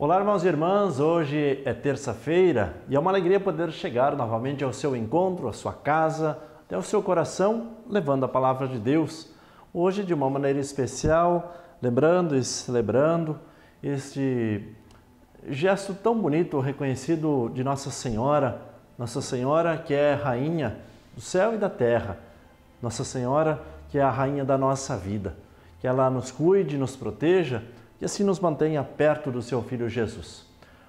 Olá, irmãos e irmãs. Hoje é terça-feira e é uma alegria poder chegar novamente ao seu encontro, à sua casa, até ao seu coração, levando a palavra de Deus. Hoje, de uma maneira especial, lembrando e celebrando este gesto tão bonito reconhecido de Nossa Senhora, Nossa Senhora que é rainha do céu e da terra, Nossa Senhora que é a rainha da nossa vida. Que ela nos cuide, nos proteja e assim nos mantenha perto do seu Filho Jesus.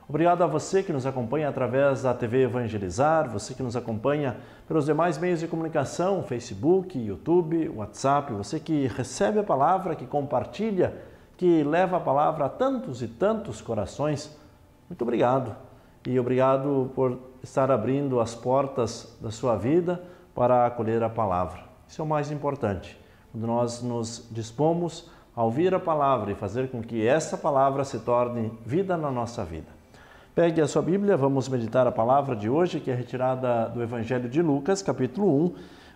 Obrigado a você que nos acompanha através da TV Evangelizar, você que nos acompanha pelos demais meios de comunicação, Facebook, YouTube, WhatsApp, você que recebe a palavra, que compartilha, que leva a palavra a tantos e tantos corações. Muito obrigado. E obrigado por estar abrindo as portas da sua vida para acolher a palavra. Isso é o mais importante. Quando nós nos dispomos a ouvir a palavra e fazer com que essa palavra se torne vida na nossa vida. Pegue a sua Bíblia, vamos meditar a palavra de hoje, que é retirada do Evangelho de Lucas, capítulo 1,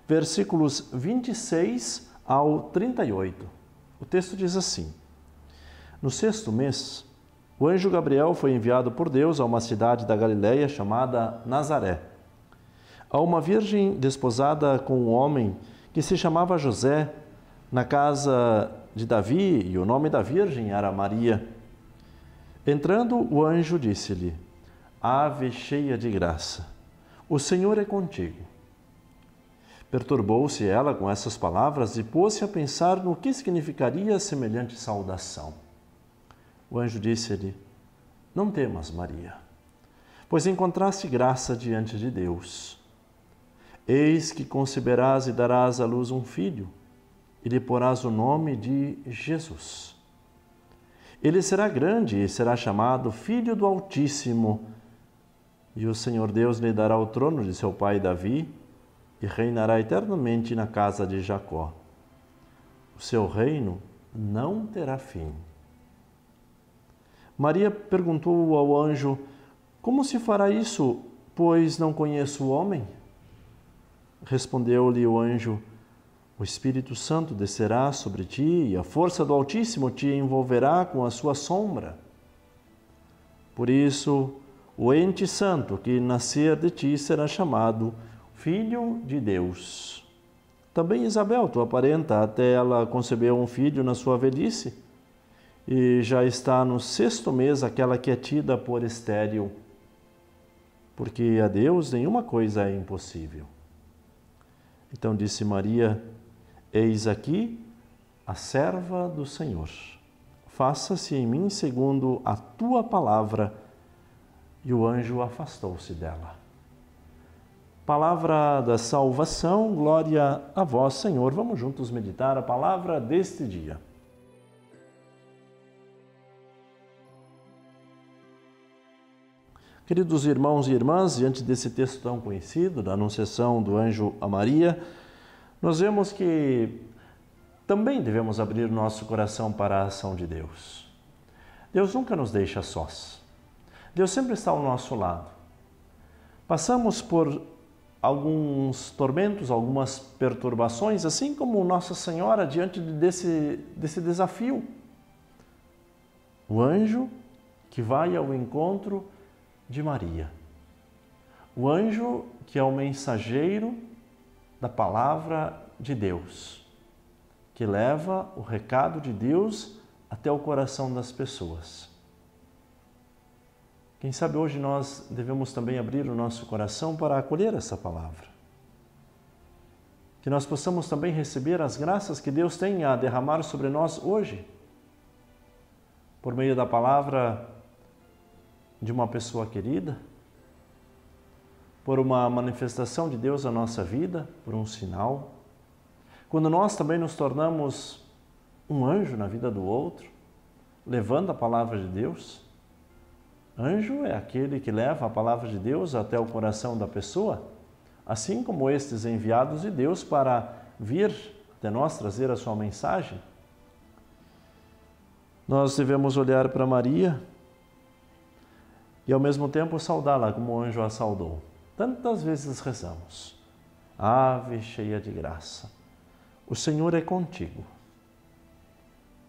versículos 26 ao 38. O texto diz assim: No sexto mês, o anjo Gabriel foi enviado por Deus a uma cidade da Galiléia chamada Nazaré, a uma virgem desposada com um homem que se chamava José, na casa de Davi, e o nome da virgem era Maria. Entrando, o anjo disse-lhe: Ave cheia de graça, o Senhor é contigo. Perturbou-se ela com essas palavras e pôs-se a pensar no que significaria semelhante saudação. O anjo disse-lhe: Não temas, Maria, pois encontraste graça diante de Deus. Eis que conceberás e darás à luz um filho e lhe porás o nome de Jesus. Ele será grande e será chamado Filho do Altíssimo. E o Senhor Deus lhe dará o trono de seu pai Davi e reinará eternamente na casa de Jacó. O seu reino não terá fim. Maria perguntou ao anjo: Como se fará isso, pois não conheço o homem? Respondeu-lhe o anjo: o Espírito Santo descerá sobre ti e a força do Altíssimo te envolverá com a sua sombra. Por isso, o ente santo que nascer de ti será chamado Filho de Deus. Também Isabel, tua parenta, até ela concebeu um filho na sua velhice, e já está no sexto mês aquela que é tida por estéril, porque a Deus nenhuma coisa é impossível. Então disse Maria, Eis aqui a serva do Senhor. Faça-se em mim segundo a tua palavra. E o anjo afastou-se dela. Palavra da salvação, glória a vós, Senhor. Vamos juntos meditar a palavra deste dia. Queridos irmãos e irmãs, diante desse texto tão conhecido, da Anunciação do anjo a Maria, nós vemos que também devemos abrir nosso coração para a ação de Deus. Deus nunca nos deixa sós. Deus sempre está ao nosso lado. Passamos por alguns tormentos, algumas perturbações, assim como Nossa Senhora diante desse, desse desafio. O anjo que vai ao encontro de Maria. O anjo que é o mensageiro da palavra de Deus, que leva o recado de Deus até o coração das pessoas. Quem sabe hoje nós devemos também abrir o nosso coração para acolher essa palavra. Que nós possamos também receber as graças que Deus tem a derramar sobre nós hoje, por meio da palavra de uma pessoa querida por uma manifestação de Deus na nossa vida, por um sinal. Quando nós também nos tornamos um anjo na vida do outro, levando a palavra de Deus. Anjo é aquele que leva a palavra de Deus até o coração da pessoa, assim como estes enviados de Deus para vir até nós trazer a sua mensagem. Nós devemos olhar para Maria e ao mesmo tempo saudá-la como o anjo a saudou. Tantas vezes rezamos. Ave cheia de graça, o Senhor é contigo.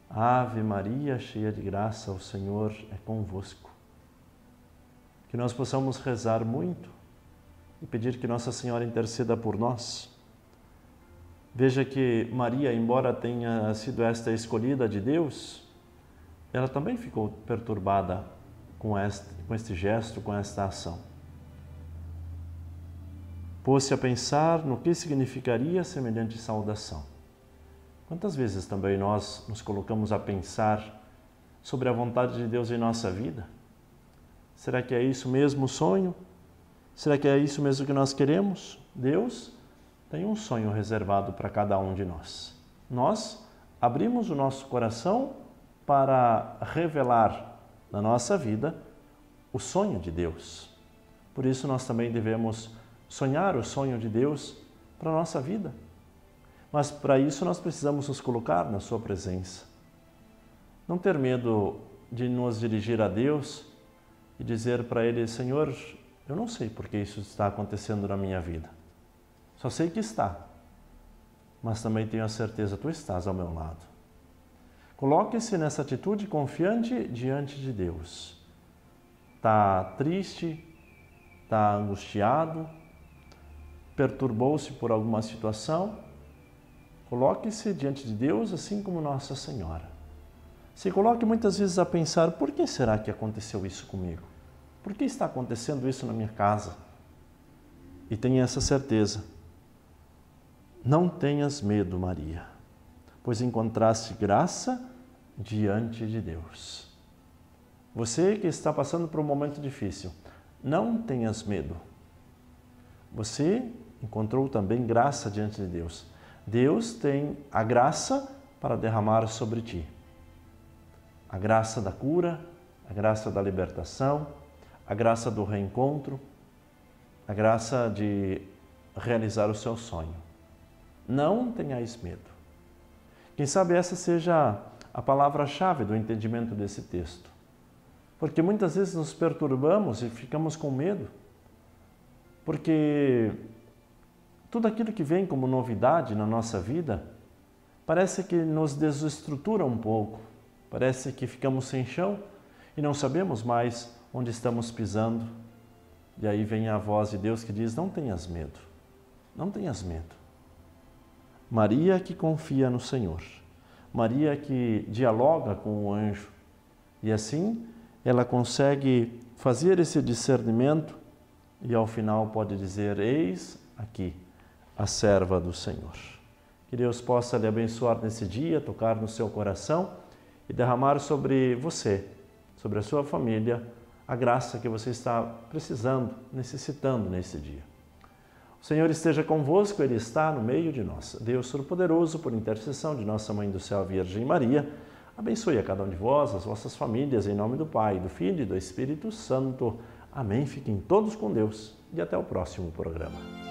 Ave Maria, cheia de graça, o Senhor é convosco. Que nós possamos rezar muito e pedir que Nossa Senhora interceda por nós. Veja que Maria, embora tenha sido esta escolhida de Deus, ela também ficou perturbada com este, com este gesto, com esta ação pôs-se a pensar no que significaria semelhante saudação. Quantas vezes também nós nos colocamos a pensar sobre a vontade de Deus em nossa vida? Será que é isso mesmo o sonho? Será que é isso mesmo que nós queremos? Deus tem um sonho reservado para cada um de nós. Nós abrimos o nosso coração para revelar na nossa vida o sonho de Deus. Por isso nós também devemos sonhar o sonho de Deus para a nossa vida. Mas para isso nós precisamos nos colocar na Sua presença. Não ter medo de nos dirigir a Deus e dizer para Ele: Senhor, eu não sei porque isso está acontecendo na minha vida. Só sei que está, mas também tenho a certeza que tu estás ao meu lado. Coloque-se nessa atitude confiante diante de Deus. Tá triste, tá angustiado, perturbou-se por alguma situação, coloque-se diante de Deus, assim como Nossa Senhora. Se coloque muitas vezes a pensar: por que será que aconteceu isso comigo? Por que está acontecendo isso na minha casa? E tenha essa certeza. Não tenhas medo, Maria, pois encontraste graça diante de Deus. Você que está passando por um momento difícil, não tenhas medo. Você encontrou também graça diante de Deus. Deus tem a graça para derramar sobre ti. A graça da cura, a graça da libertação, a graça do reencontro, a graça de realizar o seu sonho. Não tenhais medo. Quem sabe essa seja a palavra-chave do entendimento desse texto. Porque muitas vezes nos perturbamos e ficamos com medo. Porque tudo aquilo que vem como novidade na nossa vida parece que nos desestrutura um pouco, parece que ficamos sem chão e não sabemos mais onde estamos pisando. E aí vem a voz de Deus que diz: Não tenhas medo, não tenhas medo. Maria que confia no Senhor, Maria que dialoga com o anjo e assim ela consegue fazer esse discernimento e ao final pode dizer: Eis aqui a serva do Senhor. Que Deus possa lhe abençoar nesse dia, tocar no seu coração e derramar sobre você, sobre a sua família, a graça que você está precisando, necessitando nesse dia. O Senhor esteja convosco, Ele está no meio de nós. Deus Todo-Poderoso, por intercessão de nossa Mãe do Céu, Virgem Maria, abençoe a cada um de vós, as vossas famílias, em nome do Pai, do Filho e do Espírito Santo. Amém. Fiquem todos com Deus e até o próximo programa.